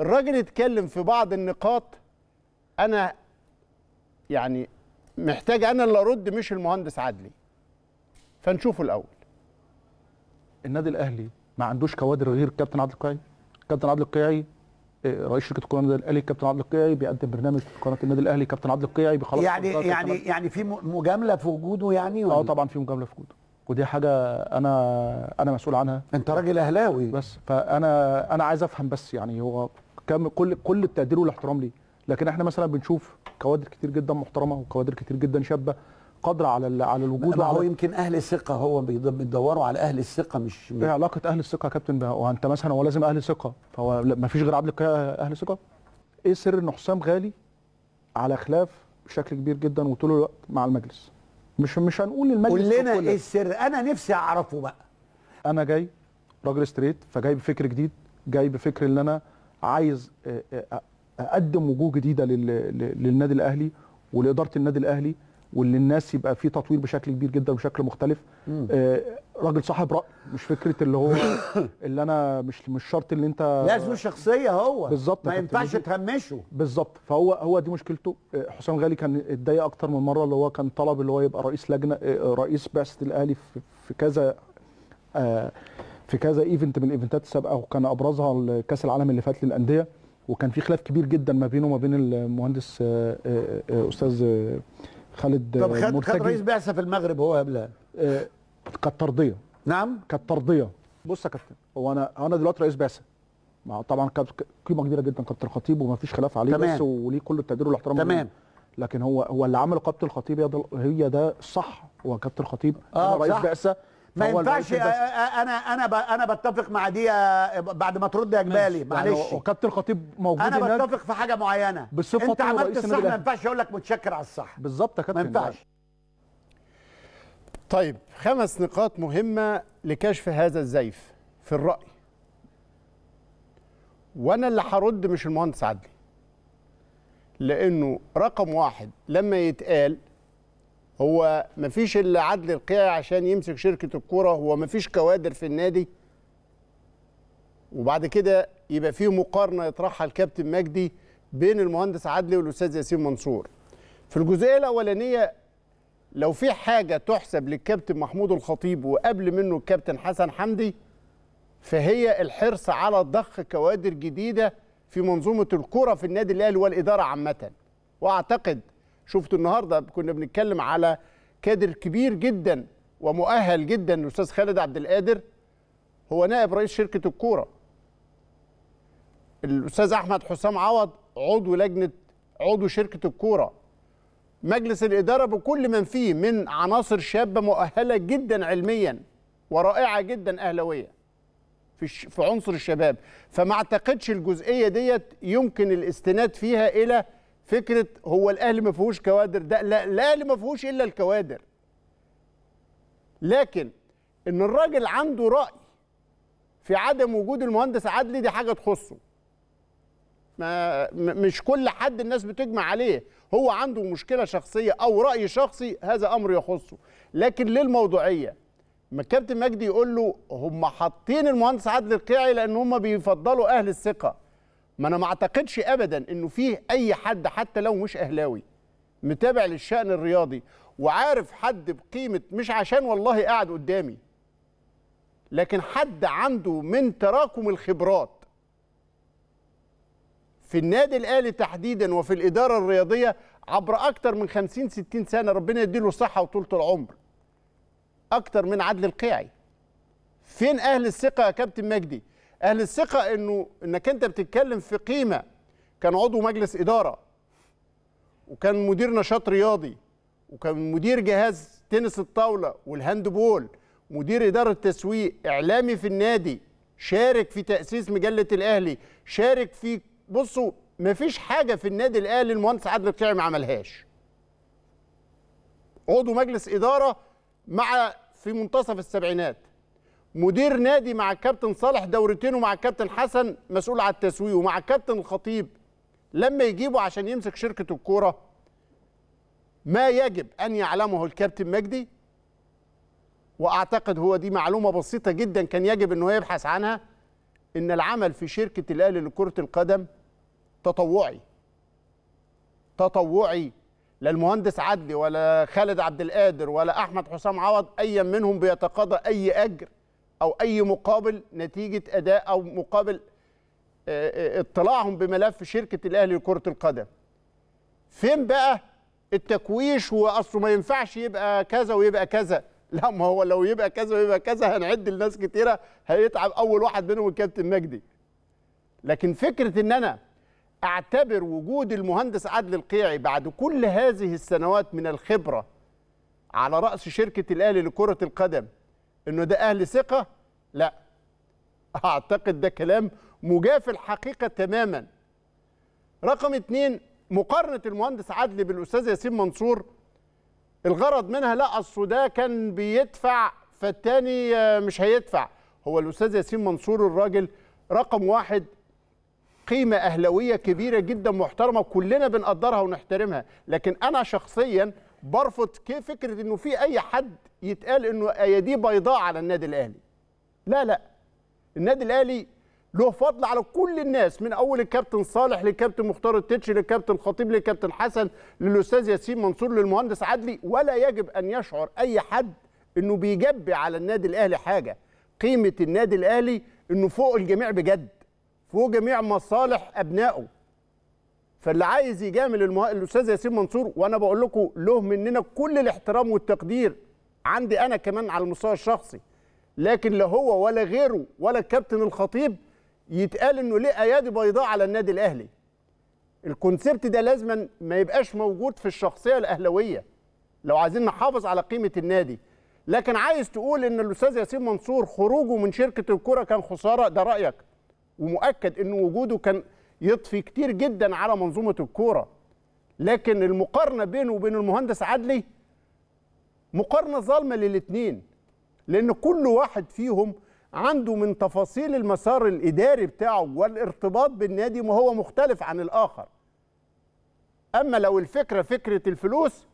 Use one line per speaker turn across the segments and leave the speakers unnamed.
الراجل اتكلم في بعض النقاط انا يعني محتاج انا اللي ارد مش المهندس عدلي فنشوفه الاول النادي الاهلي ما عندوش كوادر غير كابتن عبد القيعي كابتن عبد القيعي
آه، رئيس شركه القناه النادي الاهلي كابتن عبد القيعي بيقدم برنامج في قناه النادي الاهلي كابتن عبد القيعي بيخلص يعني يعني يعني في مجامله في وجوده يعني اه طبعا في مجامله في وجوده ودي حاجه انا انا مسؤول عنها انت راجل اهلاوي بس فانا انا عايز افهم بس يعني هو كم كل كل التقدير والاحترام ليه لكن احنا مثلا بنشوف كوادر كتير جدا محترمه وكوادر كتير جدا شابه قادره على على الوجود ما هو يمكن اهل الثقه هو بيدوروا على اهل الثقه مش ايه علاقه اهل الثقه يا كابتن بقى وانت مثلا هو لازم اهل ثقه فهو ما فيش غير عبد اهل ثقه ايه سر ان حسام غالي على خلاف بشكل كبير جدا وطول الوقت مع المجلس مش مش هنقول المجلس قول لنا ايه
السر انا نفسي اعرفه بقى
انا جاي راجل ستريت فجاي بفكر جديد جاي بفكر ان انا عايز آه، آه، آه، اقدم وجوه جديده للنادي الاهلي ولاداره النادي الاهلي واللي الناس يبقى فيه تطوير بشكل كبير جدا وبشكل مختلف آه راجل صاحب راي مش فكره اللي هو اللي انا مش مش شرط اللي انت لازم
شخصيه هو بالظبط ما ينفعش تهمشه
بالظبط فهو هو دي مشكلته آه، حسام غالي كان اتضايق اكتر من مره اللي هو كان طلب اللي هو يبقى رئيس لجنه آه، رئيس بعثه الاهلي في كذا آه في كذا ايفنت من الايفنتات السابقه وكان ابرزها كاس العالم اللي فات للانديه وكان في خلاف كبير جدا ما بينه وما بين المهندس آه، استاذ خالد طب خد, خد رئيس
بعثه في المغرب هو قبلها
آه كانت ترضيه نعم كانت ترضيه بص يا كابتن هو انا انا دلوقتي رئيس بعثه طبعا كانت قيمه كبيره جدا كابتن الخطيب وما فيش خلاف عليه تمام. بس وليه كل التقدير والاحترام تمام لكن هو هو اللي عمله كابتن الخطيب هي ده الصح هو كابتن الخطيب آه رئيس بعثه ما ينفعش آه، آه،
آه، انا انا انا بتفق مع دي بعد ما ترد يا جبالي يعني معلش يعني وكابتن الخطيب موجود انا بتفق في حاجه معينه بالصفه انت عملت الصح ما ينفعش اقول لك متشكر على الصح بالظبط يا كابتن ما ينفعش طيب خمس نقاط مهمه لكشف هذا الزيف في الراي وانا اللي هرد مش المهندس عدلي لانه رقم واحد لما يتقال هو مفيش الا عدل القيعي عشان يمسك شركه الكوره هو مفيش كوادر في النادي وبعد كده يبقى في مقارنه يطرحها الكابتن مجدي بين المهندس عدلي والاستاذ ياسين منصور في الجزئيه الاولانيه لو في حاجه تحسب للكابتن محمود الخطيب وقبل منه الكابتن حسن حمدي فهي الحرص على ضخ كوادر جديده في منظومه الكره في النادي الاهلي والاداره عامه واعتقد شفت النهارده كنا بنتكلم على كادر كبير جدا ومؤهل جدا الاستاذ خالد عبد القادر هو نائب رئيس شركه الكوره الاستاذ احمد حسام عوض عضو لجنه عضو شركه الكوره مجلس الاداره بكل من فيه من عناصر شابه مؤهله جدا علميا ورائعه جدا اهلاويه في في عنصر الشباب فما اعتقدش الجزئيه ديت يمكن الاستناد فيها الى فكره هو الاهلي ما فيهوش كوادر ده لا الاهلي ما فيهوش الا الكوادر لكن ان الراجل عنده راي في عدم وجود المهندس عدلي دي حاجه تخصه ما مش كل حد الناس بتجمع عليه هو عنده مشكله شخصيه او راي شخصي هذا امر يخصه لكن للموضوعيه ما كابتن مجدي يقول له هم حاطين المهندس عدلي القيعي لان هم بيفضلوا اهل الثقه ما انا ما اعتقدش ابدا انه فيه اي حد حتى لو مش اهلاوي متابع للشان الرياضي وعارف حد بقيمه مش عشان والله قاعد قدامي لكن حد عنده من تراكم الخبرات في النادي الاهلي تحديدا وفي الاداره الرياضيه عبر اكتر من 50 60 سنه ربنا يديله صحه وطولة العمر اكتر من عدل القيعي فين اهل الثقه يا كابتن مجدي اهل الثقه انه انك انت بتتكلم في قيمه كان عضو مجلس اداره وكان مدير نشاط رياضي وكان مدير جهاز تنس الطاوله والهاند بول مدير اداره تسويق اعلامي في النادي شارك في تاسيس مجله الاهلي شارك في بصوا مفيش حاجه في النادي الاهلي المهندس عادل القيعي ما عملهاش عضو مجلس اداره مع في منتصف السبعينات مدير نادي مع الكابتن صالح دورتين ومع الكابتن حسن مسؤول على التسويق ومع الكابتن الخطيب لما يجيبه عشان يمسك شركه الكوره ما يجب ان يعلمه الكابتن مجدي واعتقد هو دي معلومه بسيطه جدا كان يجب انه يبحث عنها ان العمل في شركه الاهلي لكره القدم تطوعي تطوعي لا المهندس عدلي ولا خالد عبد القادر ولا احمد حسام عوض ايا منهم بيتقاضى اي اجر او اي مقابل نتيجه اداء او مقابل آه، آه، اطلاعهم بملف شركه الاهلي لكره القدم فين بقى التكويش واصله ما ينفعش يبقى كذا ويبقى كذا لا ما هو لو يبقى كذا ويبقى كذا هنعد لناس كتيره هيتعب اول واحد منهم الكابتن مجدي لكن فكره ان انا اعتبر وجود المهندس عدل القيعي بعد كل هذه السنوات من الخبره على راس شركه الاهلي لكره القدم انه ده اهل ثقه لا اعتقد ده كلام مجاف الحقيقه تماما رقم اتنين مقارنه المهندس عدلي بالاستاذ ياسين منصور الغرض منها لا اصل ده كان بيدفع فالتاني مش هيدفع هو الاستاذ ياسين منصور الراجل رقم واحد قيمة أهلوية كبيرة جدا محترمة كلنا بنقدرها ونحترمها لكن أنا شخصيا برفض فكره انه في اي حد يتقال انه اياديه بيضاء على النادي الاهلي لا لا النادي الاهلي له فضل على كل الناس من اول الكابتن صالح للكابتن مختار التتش للكابتن خطيب للكابتن حسن للاستاذ ياسين منصور للمهندس عدلي ولا يجب ان يشعر اي حد انه بيجبي على النادي الاهلي حاجه قيمه النادي الاهلي انه فوق الجميع بجد فوق جميع مصالح ابنائه فاللي عايز يجامل المه... الاستاذ ياسين منصور وانا بقول لكم له مننا كل الاحترام والتقدير عندي انا كمان على المستوى الشخصي لكن لا هو ولا غيره ولا الكابتن الخطيب يتقال انه ليه ايادي بيضاء على النادي الاهلي الكونسبت ده لازما ما يبقاش موجود في الشخصيه الاهلاويه لو عايزين نحافظ على قيمه النادي لكن عايز تقول ان الاستاذ ياسين منصور خروجه من شركه الكره كان خساره ده رايك ومؤكد ان وجوده كان يطفي كتير جدا على منظومه الكوره لكن المقارنه بينه وبين المهندس عدلي مقارنه ظالمه للاثنين لان كل واحد فيهم عنده من تفاصيل المسار الاداري بتاعه والارتباط بالنادي ما هو مختلف عن الاخر اما لو الفكره فكره الفلوس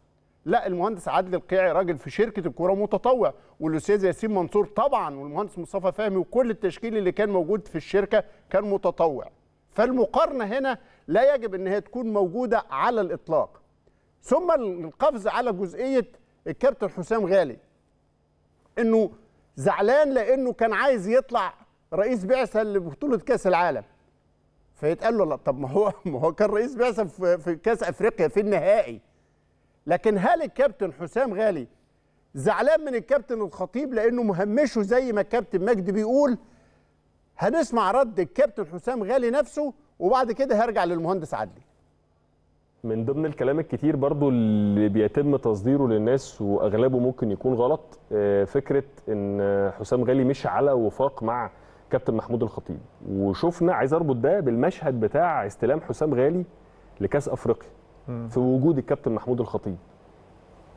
لا المهندس عدل القيعي راجل في شركه الكوره متطوع والاستاذ ياسين منصور طبعا والمهندس مصطفى فهمي وكل التشكيل اللي كان موجود في الشركه كان متطوع فالمقارنه هنا لا يجب ان هي تكون موجوده على الاطلاق ثم القفز على جزئيه الكابتن حسام غالي انه زعلان لانه كان عايز يطلع رئيس بعثه لبطوله كاس العالم فيتقال له لا طب ما هو ما هو كان رئيس بعثه في كاس افريقيا في النهائي لكن هل الكابتن حسام غالي زعلان من الكابتن الخطيب لانه مهمشه زي ما الكابتن مجدي بيقول هنسمع رد الكابتن حسام غالي نفسه وبعد كده هرجع للمهندس عدلي
من ضمن الكلام الكتير برضو اللي بيتم تصديره للناس واغلبه ممكن يكون غلط آه، فكره ان حسام غالي مش على وفاق مع كابتن محمود الخطيب وشفنا عايز اربط ده بالمشهد بتاع استلام حسام غالي لكاس افريقيا في وجود الكابتن محمود الخطيب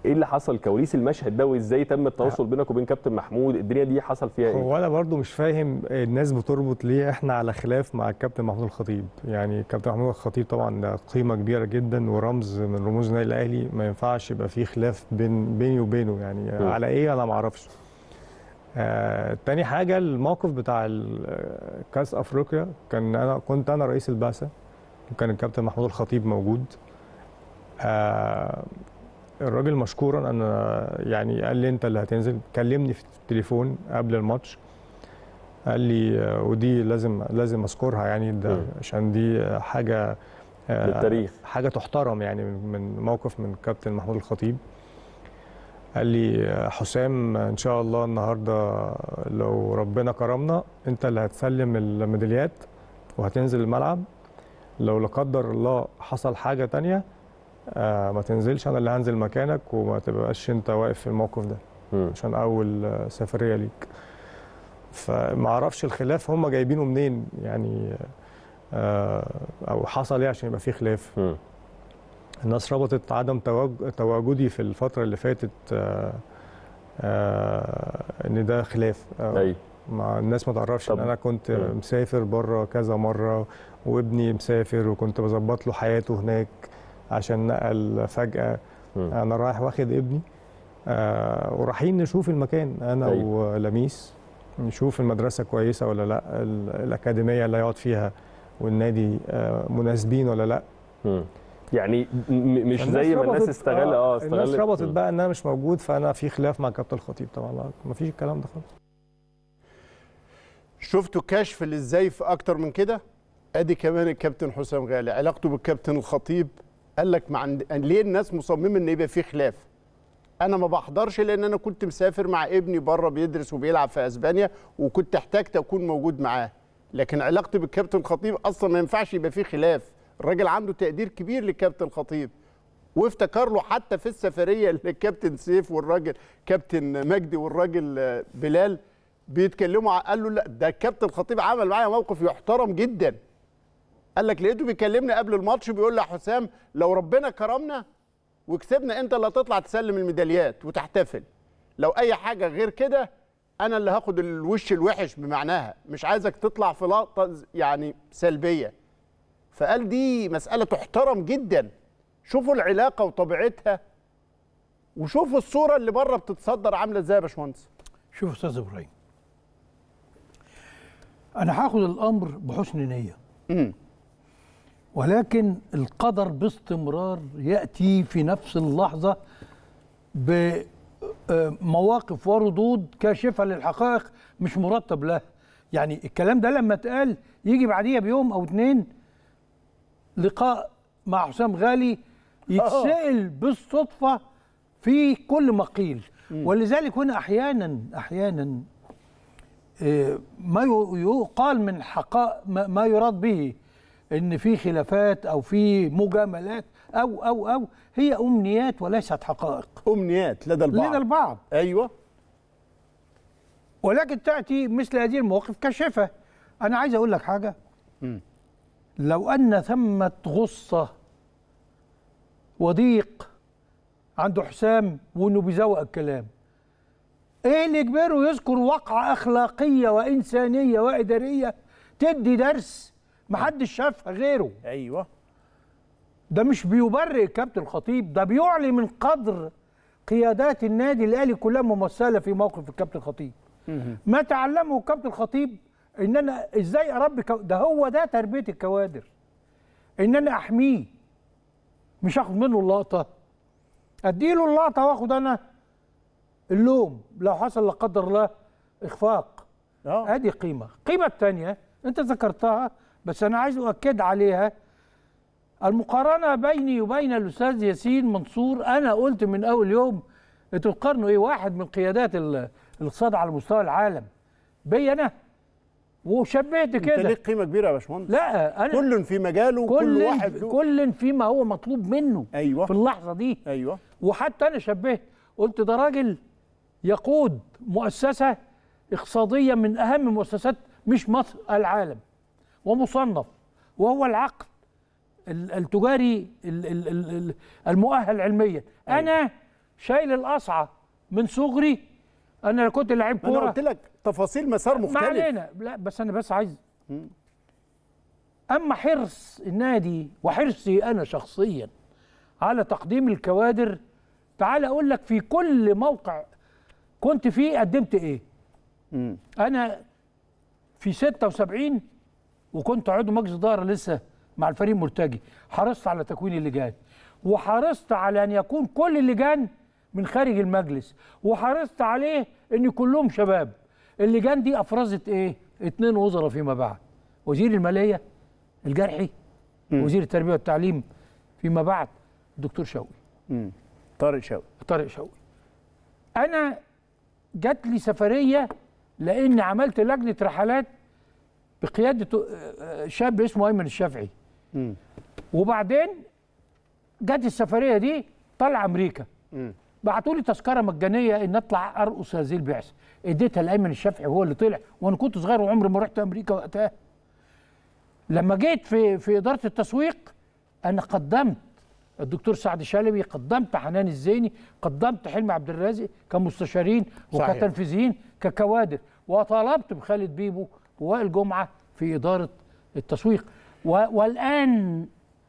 ايه اللي حصل كواليس المشهد ده وازاي تم التواصل بينك وبين كابتن محمود الدنيا دي حصل فيها ايه هو انا برضو مش فاهم الناس بتربط ليه احنا على خلاف مع الكابتن محمود الخطيب يعني كابتن محمود الخطيب طبعا قيمه كبيره جدا ورمز من رموز النادي الاهلي ما ينفعش يبقى في خلاف بين بيني وبينه يعني م. على ايه انا ما اعرفش آه، تاني حاجة الموقف بتاع كأس أفريقيا كان أنا كنت أنا رئيس البعثة وكان الكابتن محمود الخطيب موجود آه الراجل مشكورا انا يعني قال لي انت اللي هتنزل كلمني في التليفون قبل الماتش قال لي آه، ودي لازم لازم اذكرها يعني ده عشان دي حاجه آه، للتاريخ حاجه تحترم يعني من موقف من كابتن محمود الخطيب قال لي آه، حسام ان شاء الله النهارده لو ربنا كرمنا انت اللي هتسلم الميداليات وهتنزل الملعب لو لا قدر الله حصل حاجه ثانيه آه، ما تنزلش انا اللي هنزل مكانك وما تبقاش انت واقف في الموقف ده عشان اول آه، سفريه ليك فما اعرفش الخلاف هم جايبينه منين يعني آه، او حصل ايه عشان يبقى في خلاف الناس ربطت عدم تواجدي في الفتره اللي فاتت ان ده خلاف مع الناس ما تعرفش ان انا كنت مسافر بره كذا مره وابني مسافر وكنت بظبط له حياته هناك عشان نقل فجاه م. انا رايح واخد ابني آه ورايحين نشوف المكان انا طيب. ولميس نشوف المدرسه كويسه ولا لا الاكاديميه اللي هيقعد فيها والنادي آه مناسبين ولا لا يعني م. يعني مش زي ما الناس استغل اه استغل آه، الناس ربطت بقى ان انا مش موجود فانا في خلاف مع كابتن الخطيب طبعا ما فيش الكلام ده خالص
شفتوا كشف للزيف اكتر من كده ادي كمان الكابتن حسام غالي علاقته بالكابتن الخطيب قال لك ما عند... يعني ليه الناس مصممه ان يبقى في خلاف انا ما بحضرش لان انا كنت مسافر مع ابني بره بيدرس وبيلعب في اسبانيا وكنت احتاجت اكون موجود معاه لكن علاقتي بالكابتن خطيب اصلا ما ينفعش يبقى في خلاف الراجل عنده تقدير كبير للكابتن خطيب وافتكر له حتى في السفريه اللي الكابتن سيف والراجل كابتن مجدي والراجل بلال بيتكلموا قال له لا ده الكابتن خطيب عمل معايا موقف يحترم جدا قال لك لقيته بيكلمني قبل الماتش بيقول لي يا حسام لو ربنا كرمنا وكسبنا انت اللي هتطلع تسلم الميداليات وتحتفل لو اي حاجه غير كده انا اللي هاخد الوش الوحش بمعناها مش عايزك تطلع في لقطه يعني سلبيه فقال دي مساله تحترم جدا شوفوا العلاقه وطبيعتها وشوفوا الصوره اللي بره بتتصدر عامله ازاي يا باشمهندس شوف استاذ ابراهيم انا هاخد الامر
بحسن نيه ولكن القدر باستمرار ياتي في نفس اللحظه بمواقف آه، وردود كاشفه للحقائق مش مرتب لها يعني الكلام ده لما اتقال يجي بعديها بيوم او اتنين لقاء مع حسام غالي يتسأل بالصدفه في كل ما قيل ولذلك هنا احيانا احيانا آه، ما يقال من حقائق ما يراد به ان في خلافات او في مجاملات او او او هي امنيات وليست حقائق امنيات لدى البعض لدى البعض ايوه ولكن تاتي مثل هذه المواقف كشفه انا عايز اقول لك حاجه م. لو ان ثمه غصه وضيق عند حسام وانه بيزوق الكلام ايه اللي يجبره يذكر واقعه اخلاقيه وانسانيه واداريه تدي درس محدش شافها غيره ايوه ده مش بيبرئ كابتن الخطيب ده بيعلي من قدر قيادات النادي الاهلي كلها ممثله في موقف الكابتن الخطيب ما تعلمه الكابتن الخطيب ان انا ازاي اربي كو... ده هو ده تربيه الكوادر ان انا احميه مش هاخد منه اللقطه اديله اللقطه واخد انا اللوم لو حصل لا قدر الله اخفاق آه. ادي قيمه القيمه الثانيه انت ذكرتها بس أنا عايز أؤكد عليها المقارنة بيني وبين الأستاذ ياسين منصور أنا قلت من أول يوم أنتوا تقارنوا إيه واحد من قيادات الاقتصاد على مستوى العالم بي أنا وشبهت كده انت ليك
قيمه كبيره يا باشمهندس لا انا كل في
مجاله كل, كل واحد له كل فيما هو مطلوب منه أيوة في اللحظه دي ايوه وحتى انا شبهت قلت ده راجل يقود مؤسسه اقتصاديه من اهم مؤسسات مش مصر العالم ومصنف وهو العقل التجاري المؤهل علميا أيوة. انا شايل القصعه من صغري انا كنت لعيب كوره انا قلت لك تفاصيل مسار مختلف ما علينا لا بس انا بس عايز اما حرص النادي وحرصي انا شخصيا على تقديم الكوادر تعال اقول لك في كل موقع كنت فيه قدمت ايه مم. انا في 76 وكنت عضو مجلس اداره لسه مع الفريق المرتجي حرصت على تكوين اللجان وحرصت على ان يكون كل اللجان من خارج المجلس وحرصت عليه ان كلهم شباب اللجان دي افرزت ايه اتنين وزراء فيما بعد وزير الماليه الجرحي م. وزير التربيه والتعليم فيما بعد الدكتور شوقي طارق شوقي طارق شوقي انا جات لي سفريه لاني عملت لجنه رحلات بقياده آه، آه، شاب اسمه ايمن الشافعي وبعدين جت السفريه دي طلع امريكا بعتوا لي تذكره مجانيه ان اطلع ارقص هذه البعثه اديتها لايمن الشافعي هو اللي طلع وانا كنت صغير وعمري ما رحت امريكا وقتها لما جيت في في اداره التسويق انا قدمت الدكتور سعد شلبي قدمت حنان الزيني قدمت حلمي عبد الرازق كمستشارين وكتنفيذيين ككوادر وطالبت بخالد بيبو ووائل جمعه في اداره التسويق والان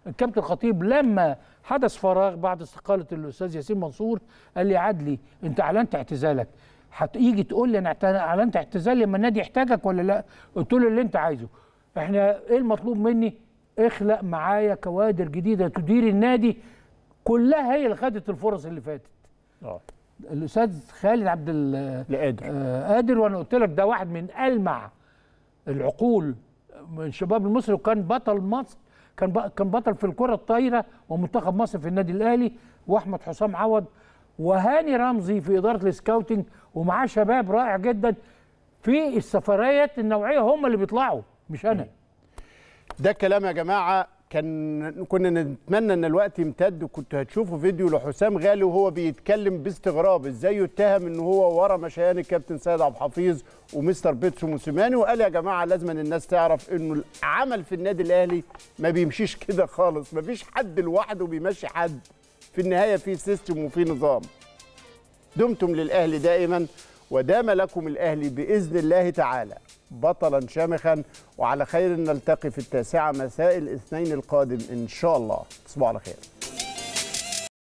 الكابتن الخطيب لما حدث فراغ بعد استقاله الاستاذ ياسين منصور قال لي عدلي انت اعلنت اعتزالك هتيجي تقول لي انا اعلنت اعتزالي لما النادي يحتاجك ولا لا قلت له اللي انت عايزه احنا ايه المطلوب مني اخلق معايا كوادر جديده تدير النادي كلها هي اللي خدت الفرص اللي فاتت اه الاستاذ خالد عبد القادر آه قادر وانا قلت لك ده واحد من المع العقول من شباب المصري وكان بطل مصر كان كان بطل في الكره الطايره ومنتخب مصر في النادي الاهلي واحمد حسام عوض وهاني رمزي في اداره السكاوتنج ومعاه شباب رائع جدا
في السفريات النوعيه هم اللي بيطلعوا مش انا ده كلام يا جماعه كان كنا نتمنى ان الوقت يمتد وكنت هتشوفوا فيديو لحسام غالي وهو بيتكلم باستغراب ازاي يتهم ان هو ورا مشيان الكابتن سيد عبد الحفيظ ومستر بيتسو موسيماني وقال يا جماعه لازم الناس تعرف انه العمل في النادي الاهلي ما بيمشيش كده خالص ما فيش حد لوحده بيمشي حد في النهايه في سيستم وفي نظام دمتم للاهلي دائما ودام لكم الأهلي بإذن الله تعالى بطلا شامخا وعلى خير نلتقي في التاسعة مساء الاثنين القادم إن شاء الله تصبحوا على خير